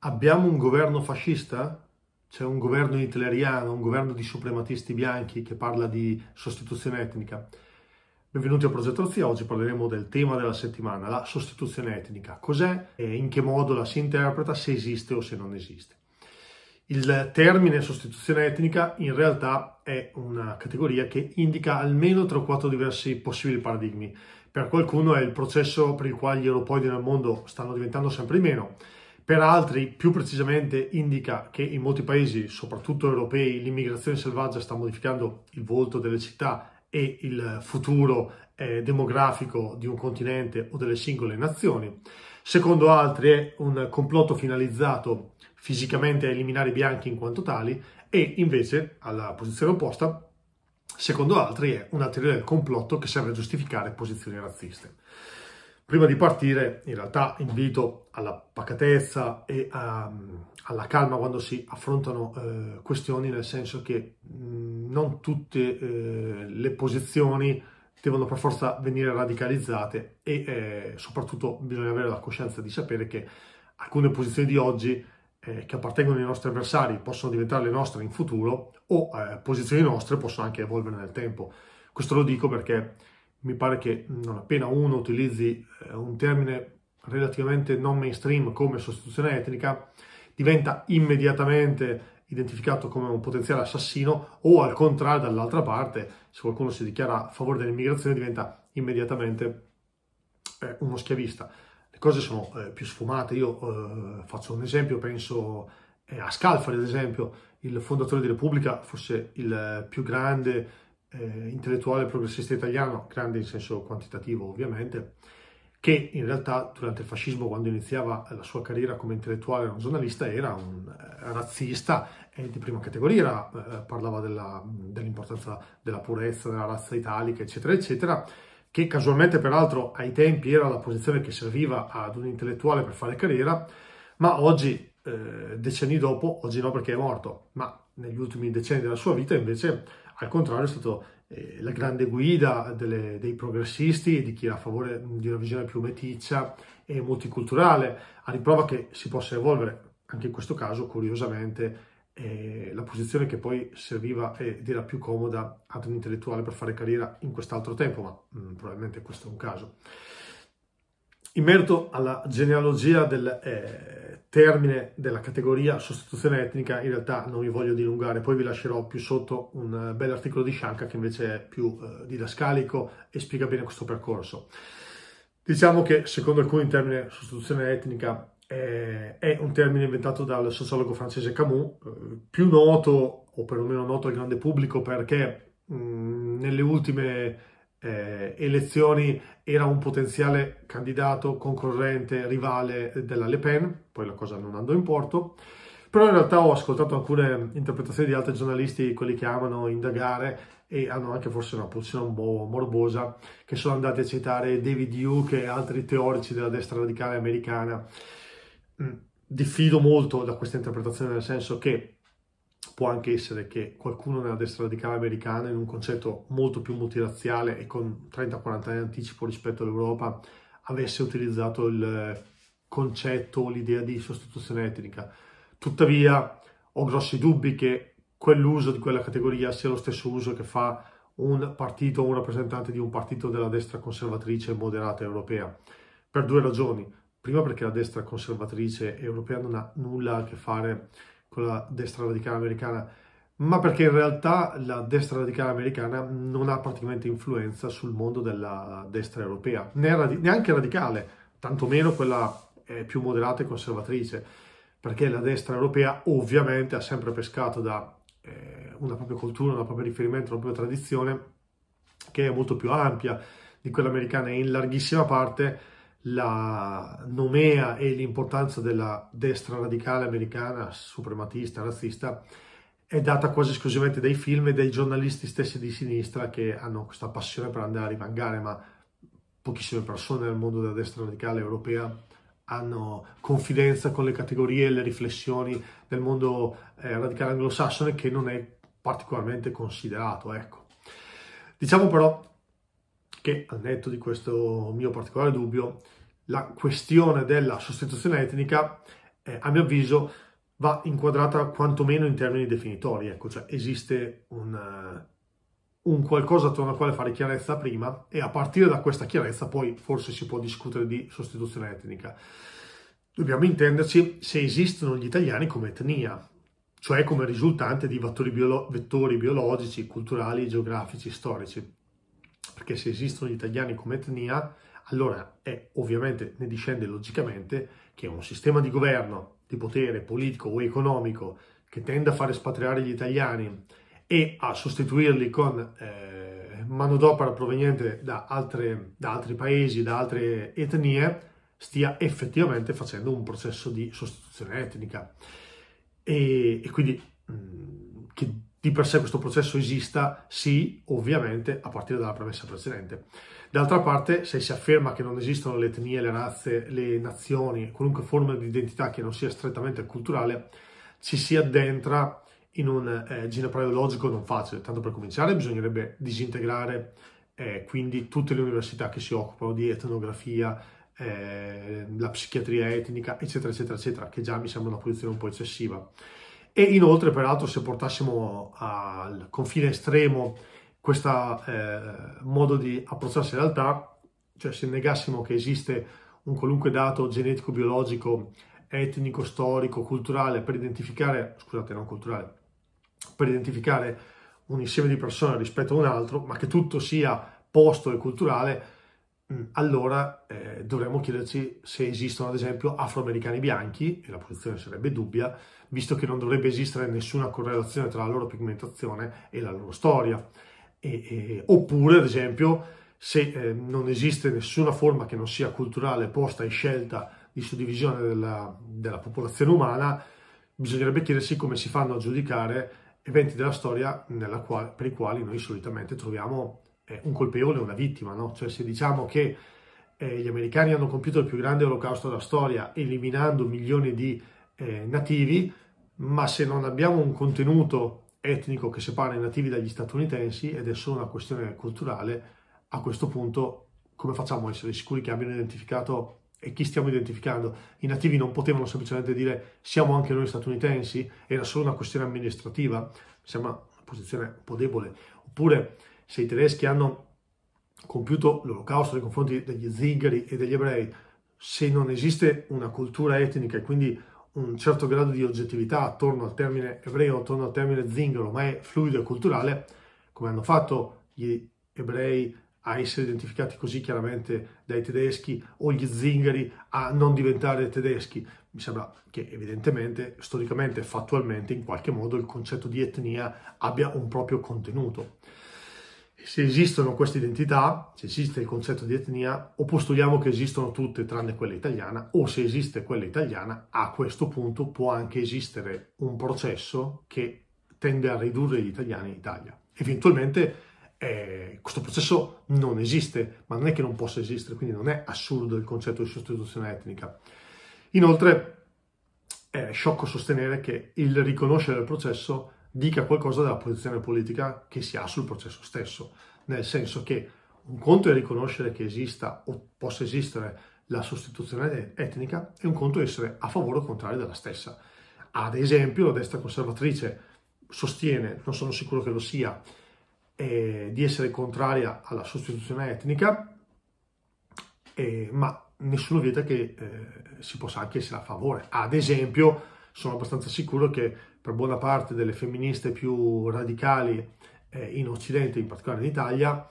Abbiamo un governo fascista? C'è un governo hitleriano, un governo di suprematisti bianchi che parla di sostituzione etnica. Benvenuti al Progetto Zia, oggi parleremo del tema della settimana, la sostituzione etnica. Cos'è e in che modo la si interpreta, se esiste o se non esiste. Il termine sostituzione etnica in realtà è una categoria che indica almeno tre o quattro diversi possibili paradigmi. Per qualcuno è il processo per il quale gli europei nel mondo stanno diventando sempre di meno, per altri, più precisamente, indica che in molti paesi, soprattutto europei, l'immigrazione selvaggia sta modificando il volto delle città e il futuro eh, demografico di un continente o delle singole nazioni. Secondo altri è un complotto finalizzato fisicamente a eliminare i bianchi in quanto tali e invece, alla posizione opposta, secondo altri è una teoria del complotto che serve a giustificare posizioni razziste. Prima di partire, in realtà, invito alla pacatezza e a, ehm, alla calma quando si affrontano eh, questioni, nel senso che mh, mm, non tutte eh, le posizioni devono per forza venire radicalizzate e eh, soprattutto bisogna avere la coscienza di sapere che alcune posizioni di oggi eh, che appartengono ai nostri avversari possono diventare le nostre in futuro o eh, posizioni nostre possono anche evolvere nel tempo. Questo lo dico perché mi pare che non appena uno utilizzi eh, un termine relativamente non mainstream come sostituzione etnica, diventa immediatamente identificato come un potenziale assassino o al contrario dall'altra parte, se qualcuno si dichiara a favore dell'immigrazione diventa immediatamente eh, uno schiavista. Le cose sono eh, più sfumate, io eh, faccio un esempio, penso eh, a Scalfari ad esempio, il fondatore di Repubblica, forse il eh, più grande eh, intellettuale progressista italiano, grande in senso quantitativo ovviamente, che in realtà durante il fascismo, quando iniziava la sua carriera come intellettuale, era un giornalista, era un eh, razzista di prima categoria, eh, parlava dell'importanza dell della purezza, della razza italica, eccetera, eccetera, che casualmente peraltro ai tempi era la posizione che serviva ad un intellettuale per fare carriera, ma oggi, eh, decenni dopo, oggi no perché è morto, ma negli ultimi decenni della sua vita invece al contrario è stata eh, la grande guida delle, dei progressisti e di chi era a favore di una visione più meticcia e multiculturale, a riprova che si possa evolvere, anche in questo caso curiosamente, eh, la posizione che poi serviva ed era più comoda ad un intellettuale per fare carriera in quest'altro tempo, ma mh, mm, probabilmente questo è un caso. In merito alla genealogia del eh, termine della categoria sostituzione etnica, in realtà non vi voglio dilungare, poi vi lascerò più sotto un eh, bel articolo di Shanka che invece è più eh, didascalico e spiega bene questo percorso. Diciamo che secondo alcuni il termine sostituzione etnica eh, è un termine inventato dal sociologo francese Camus, eh, più noto o perlomeno noto al grande pubblico perché mh, mm, nelle ultime eh, elezioni era un potenziale candidato, concorrente, rivale della Le Pen, poi la cosa non andò in porto, però in realtà ho ascoltato alcune interpretazioni di altri giornalisti, quelli che amano indagare e hanno anche forse una posizione un po' morbosa, che sono andati a citare David Duke e altri teorici della destra radicale americana. Mm, diffido molto da questa interpretazione, nel senso che può anche essere che qualcuno nella destra radicale americana, in un concetto molto più multirazziale e con 30-40 anni anticipo rispetto all'Europa, avesse utilizzato il concetto o l'idea di sostituzione etnica. Tuttavia, ho grossi dubbi che quell'uso di quella categoria sia lo stesso uso che fa un partito o un rappresentante di un partito della destra conservatrice moderata europea. Per due ragioni. Prima perché la destra conservatrice europea non ha nulla a che fare con con destra radicale americana, ma perché in realtà la destra radicale americana non ha praticamente influenza sul mondo della destra europea, neanche radicale, tantomeno quella eh, più moderata e conservatrice, perché la destra europea ovviamente ha sempre pescato da eh, una propria cultura, un proprio riferimento, una propria tradizione che è molto più ampia di quella americana e in larghissima parte la nomea e l'importanza della destra radicale americana suprematista, razzista, è data quasi esclusivamente dai film e dai giornalisti stessi di sinistra che hanno questa passione per andare a rivangare, ma pochissime persone nel mondo della destra radicale europea hanno confidenza con le categorie e le riflessioni del mondo eh, radicale anglosassone che non è particolarmente considerato. Ecco. Diciamo però che al netto di questo mio particolare dubbio, la questione della sostituzione etnica, eh, a mio avviso, va inquadrata quantomeno in termini definitori. Ecco, cioè esiste un, eh, un qualcosa attorno al quale fare chiarezza prima e a partire da questa chiarezza poi forse si può discutere di sostituzione etnica. Dobbiamo intenderci se esistono gli italiani come etnia, cioè come risultante di vettori, biolo- vettori biologici, culturali, geografici, storici. Perché se esistono gli italiani come etnia, allora è, ovviamente ne discende logicamente che un sistema di governo, di potere politico o economico che tende a far espatriare gli italiani e a sostituirli con eh, manodopera proveniente da, altre, da altri paesi, da altre etnie, stia effettivamente facendo un processo di sostituzione etnica. E, e quindi mh, che di per sé questo processo esista, sì, ovviamente a partire dalla premessa precedente. D'altra parte, se si afferma che non esistono le etnie, le razze, le nazioni, qualunque forma di identità che non sia strettamente culturale, ci si addentra in un eh, ginepraio logico non facile. Tanto per cominciare bisognerebbe disintegrare eh, quindi tutte le università che si occupano di etnografia, eh, la psichiatria etnica, eccetera, eccetera, eccetera, che già mi sembra una posizione un po' eccessiva. E inoltre, peraltro, se portassimo al confine estremo questo eh, modo di approcciarsi in realtà, cioè se negassimo che esiste un qualunque dato genetico, biologico, etnico, storico, culturale per identificare, scusate, non culturale, per identificare un insieme di persone rispetto a un altro, ma che tutto sia posto e culturale, mm, allora eh, dovremmo chiederci se esistono ad esempio afroamericani bianchi, e la posizione sarebbe dubbia, visto che non dovrebbe esistere nessuna correlazione tra la loro pigmentazione e la loro storia. E, e, oppure, ad esempio, se eh, non esiste nessuna forma che non sia culturale posta in scelta di suddivisione della, della popolazione umana, bisognerebbe chiedersi come si fanno a giudicare eventi della storia quale, per i quali noi solitamente troviamo eh, un colpevole o una vittima. No? Cioè se diciamo che eh, gli americani hanno compiuto il più grande olocausto della storia eliminando milioni di eh, nativi, ma se non abbiamo un contenuto etnico che separa i nativi dagli statunitensi ed è solo una questione culturale, a questo punto come facciamo a essere sicuri che abbiano identificato e chi stiamo identificando? I nativi non potevano semplicemente dire siamo anche noi statunitensi, era solo una questione amministrativa, mi sembra una posizione un po' debole. Oppure se i tedeschi hanno compiuto l'olocausto nei confronti degli zingari e degli ebrei, se non esiste una cultura etnica e quindi un certo grado di oggettività attorno al termine ebreo, attorno al termine zingaro, ma è fluido e culturale, come hanno fatto gli ebrei a essere identificati così chiaramente dai tedeschi o gli zingari a non diventare tedeschi. Mi sembra che evidentemente, storicamente e fattualmente, in qualche modo il concetto di etnia abbia un proprio contenuto se esistono queste identità, se esiste il concetto di etnia, o postuliamo che esistono tutte tranne quella italiana, o se esiste quella italiana, a questo punto può anche esistere un processo che tende a ridurre gli italiani in Italia. Eventualmente eh, questo processo non esiste, ma non è che non possa esistere, quindi non è assurdo il concetto di sostituzione etnica. Inoltre è eh, sciocco sostenere che il riconoscere il processo è dica qualcosa della posizione politica che si ha sul processo stesso, nel senso che un conto è riconoscere che esista o possa esistere la sostituzione etnica e un conto è essere a favore o contrario della stessa. Ad esempio, la destra conservatrice sostiene, non sono sicuro che lo sia, eh, di essere contraria alla sostituzione etnica, eh, ma nessuno vieta che eh, si possa anche essere a favore. Ad esempio, sono abbastanza sicuro che per buona parte delle femministe più radicali eh, in Occidente, in particolare in Italia,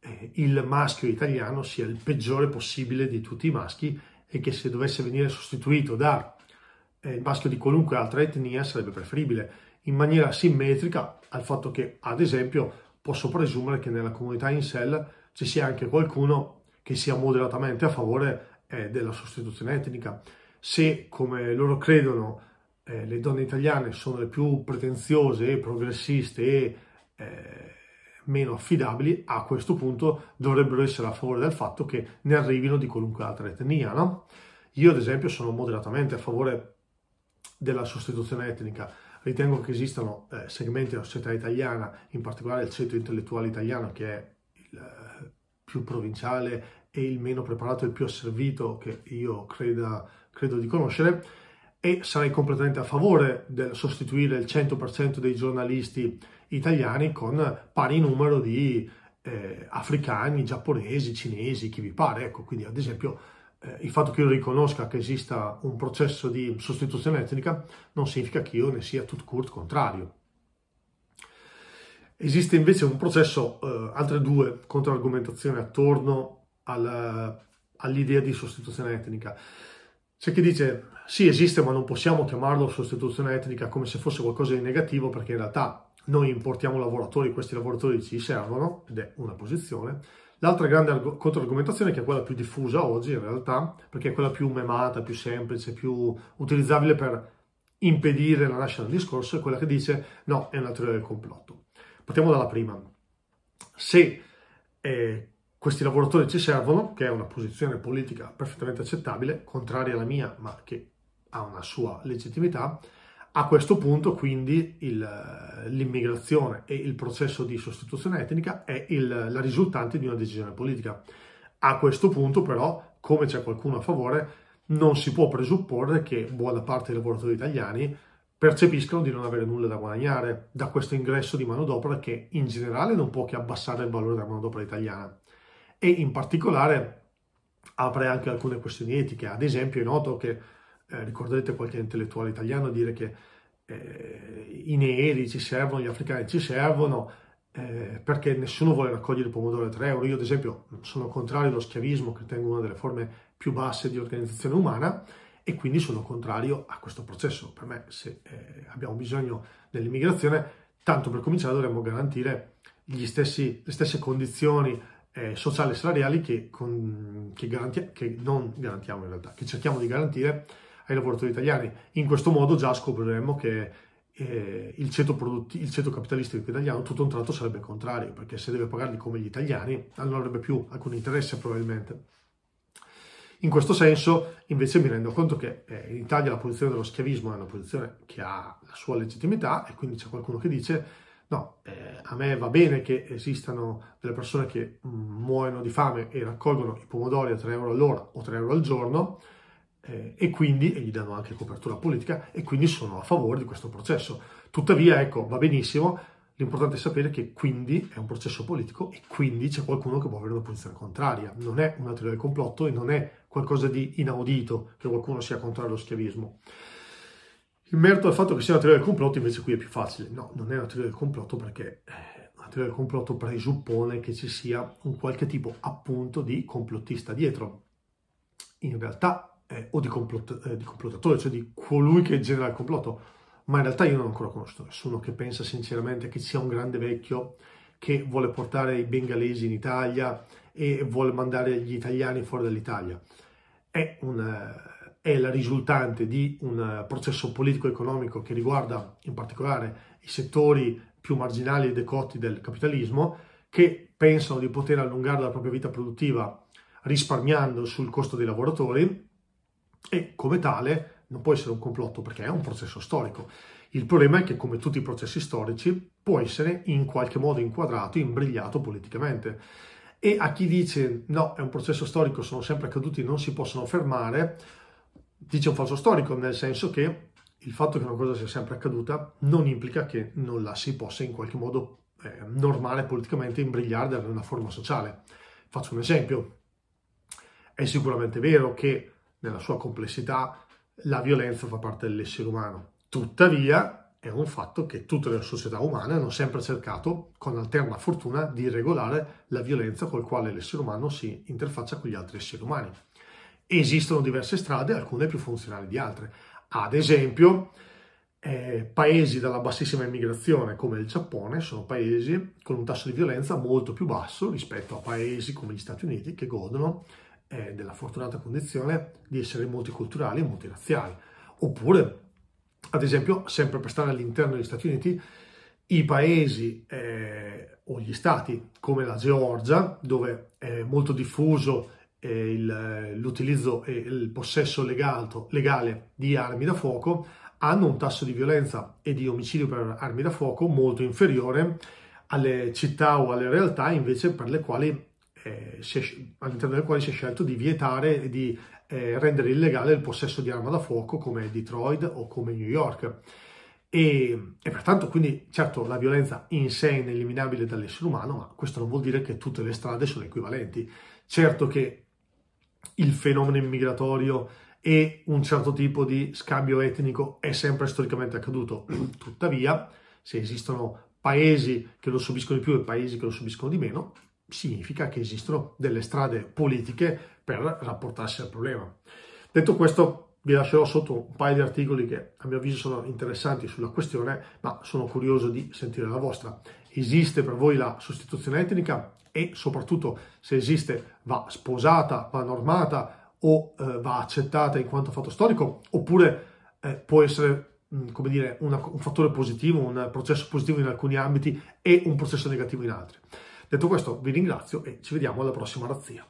eh, il maschio italiano sia il peggiore possibile di tutti i maschi e che se dovesse venire sostituito da eh, il maschio di qualunque altra etnia sarebbe preferibile, in maniera simmetrica al fatto che, ad esempio, posso presumere che nella comunità incel ci sia anche qualcuno che sia moderatamente a favore eh, della sostituzione etnica. Se, come loro credono, eh, le donne italiane sono le più pretenziose, progressiste e eh, meno affidabili, a questo punto dovrebbero essere a favore del fatto che ne arrivino di qualunque altra etnia, no? Io ad esempio sono moderatamente a favore della sostituzione etnica. Ritengo che esistano eh, segmenti della società italiana, in particolare il centro intellettuale italiano, che è il eh, più provinciale e il meno preparato e il più asservito che io creda, credo di conoscere, e sarei completamente a favore del sostituire il 100% dei giornalisti italiani con pari numero di eh, africani, giapponesi, cinesi, chi vi pare. Ecco, quindi ad esempio eh, il fatto che io riconosca che esista un processo di sostituzione etnica non significa che io ne sia tutto court contrario. Esiste invece un processo, eh, altre due contro argomentazioni attorno al, all'idea di sostituzione etnica. C'è chi dice sì esiste ma non possiamo chiamarlo sostituzione etnica come se fosse qualcosa di negativo perché in realtà noi importiamo lavoratori, questi lavoratori ci servono ed è una posizione. L'altra grande controargomentazione, che è quella più diffusa oggi in realtà, perché è quella più memata, più semplice, più utilizzabile per impedire la nascita del discorso, è quella che dice no, è una teoria del complotto. Partiamo dalla prima. Se eh, questi lavoratori ci servono, che è una posizione politica perfettamente accettabile, contraria alla mia, ma che ha una sua legittimità. A questo punto, quindi, il, l'immigrazione e il processo di sostituzione etnica è il, la risultante di una decisione politica. A questo punto, però, come c'è qualcuno a favore, non si può presupporre che buona parte dei lavoratori italiani percepiscano di non avere nulla da guadagnare da questo ingresso di manodopera che in generale non può che abbassare il valore della manodopera italiana e in particolare apre anche alcune questioni etiche. Ad esempio è noto che, eh, ricorderete qualche intellettuale italiano dire che eh, i neri ci servono, gli africani ci servono, eh, perché nessuno vuole raccogliere pomodori a 3 euro. Io ad esempio sono contrario allo schiavismo, che ritengo una delle forme più basse di organizzazione umana, e quindi sono contrario a questo processo. Per me, se eh, abbiamo bisogno dell'immigrazione, tanto per cominciare dovremmo garantire stessi, le stesse condizioni eh, sociali e salariali che, con, che, garanti- che non garantiamo in realtà, che cerchiamo di garantire ai lavoratori italiani. In questo modo già scopriremmo che eh, il, ceto prodotti- il ceto capitalistico italiano tutto un tratto sarebbe contrario, perché se deve pagarli come gli italiani non avrebbe più alcun interesse probabilmente. In questo senso invece mi rendo conto che eh, in Italia la posizione dello schiavismo è una posizione che ha la sua legittimità e quindi c'è qualcuno che dice No, eh, a me va bene che esistano delle persone che mm, muoiono di fame e raccolgono i pomodori a 3 euro all'ora o 3 euro al giorno eh, e quindi e gli danno anche copertura politica e quindi sono a favore di questo processo. Tuttavia, ecco, va benissimo, l'importante è sapere che quindi è un processo politico e quindi c'è qualcuno che può avere una posizione contraria. Non è una teoria del complotto e non è qualcosa di inaudito che qualcuno sia contrario allo schiavismo. In merito al fatto che sia una teoria del complotto, invece qui è più facile. No, non è una teoria del complotto perché la eh, teoria del complotto presuppone che ci sia un qualche tipo appunto di complottista dietro. In realtà, eh, o di, complot, eh, di complottatore, cioè di colui che genera il complotto. Ma in realtà io non ho ancora conosciuto nessuno che pensa sinceramente che sia un grande vecchio che vuole portare i bengalesi in Italia e vuole mandare gli italiani fuori dall'Italia. È un eh, è la risultante di un processo politico-economico che riguarda in particolare i settori più marginali e decotti del capitalismo che pensano di poter allungare la propria vita produttiva risparmiando sul costo dei lavoratori e come tale non può essere un complotto perché è un processo storico. Il problema è che come tutti i processi storici può essere in qualche modo inquadrato, imbrigliato politicamente. E a chi dice no, è un processo storico, sono sempre accaduti, non si possono fermare, dice un falso storico, nel senso che il fatto che una cosa sia sempre accaduta non implica che non la si possa in qualche modo eh, normale politicamente imbrigliare da una forma sociale. Faccio un esempio. È sicuramente vero che nella sua complessità la violenza fa parte dell'essere umano. Tuttavia è un fatto che tutte le società umane hanno sempre cercato, con alterna fortuna, di regolare la violenza col quale l'essere umano si interfaccia con gli altri esseri umani. Esistono diverse strade, alcune più funzionali di altre. Ad esempio, eh, paesi dalla bassissima immigrazione come il Giappone sono paesi con un tasso di violenza molto più basso rispetto a paesi come gli Stati Uniti che godono eh, della fortunata condizione di essere multiculturali e multiraziali. Oppure, ad esempio, sempre per stare all'interno degli Stati Uniti, i paesi eh, o gli stati come la Georgia, dove è molto diffuso eh, l'utilizzo e il possesso legato, legale di armi da fuoco hanno un tasso di violenza e di omicidio per armi da fuoco molto inferiore alle città o alle realtà invece per le quali eh, all'interno delle quali si è scelto di vietare e di eh, rendere illegale il possesso di arma da fuoco come Detroit o come New York. E, e, pertanto, quindi, certo, la violenza in sé è ineliminabile dall'essere umano, ma questo non vuol dire che tutte le strade sono equivalenti. Certo che il fenomeno immigratorio e un certo tipo di scambio etnico è sempre storicamente accaduto. Tuttavia, se esistono paesi che lo subiscono di più e paesi che lo subiscono di meno, significa che esistono delle strade politiche per rapportarsi al problema. Detto questo, vi lascerò sotto un paio di articoli che a mio avviso sono interessanti sulla questione, ma sono curioso di sentire la vostra esiste per voi la sostituzione etnica e soprattutto se esiste va sposata, va normata o eh, va accettata in quanto fatto storico oppure eh, può essere come dire, una, un fattore positivo, un processo positivo in alcuni ambiti e un processo negativo in altri. Detto questo vi ringrazio e ci vediamo alla prossima razzia.